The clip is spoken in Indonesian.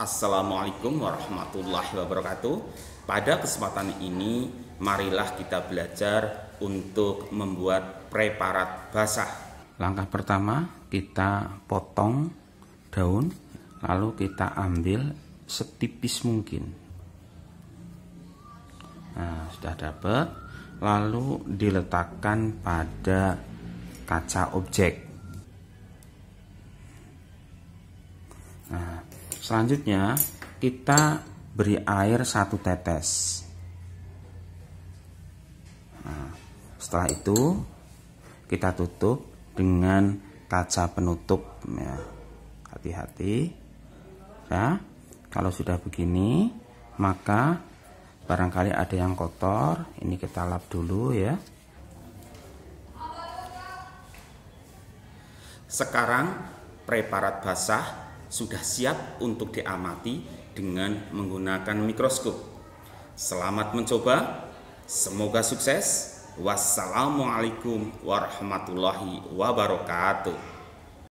Assalamualaikum warahmatullahi wabarakatuh. Pada kesempatan ini, marilah kita belajar untuk membuat preparat basah. Langkah pertama, kita potong daun, lalu kita ambil setipis mungkin. Nah, sudah dapat. Lalu diletakkan pada kaca objek. Nah, Selanjutnya kita beri air satu tetes. Nah, setelah itu kita tutup dengan kaca penutup ya. Hati-hati. Ya. Kalau sudah begini, maka barangkali ada yang kotor, ini kita lap dulu ya. Sekarang preparat basah sudah siap untuk diamati dengan menggunakan mikroskop. Selamat mencoba, semoga sukses. Wassalamualaikum warahmatullahi wabarakatuh.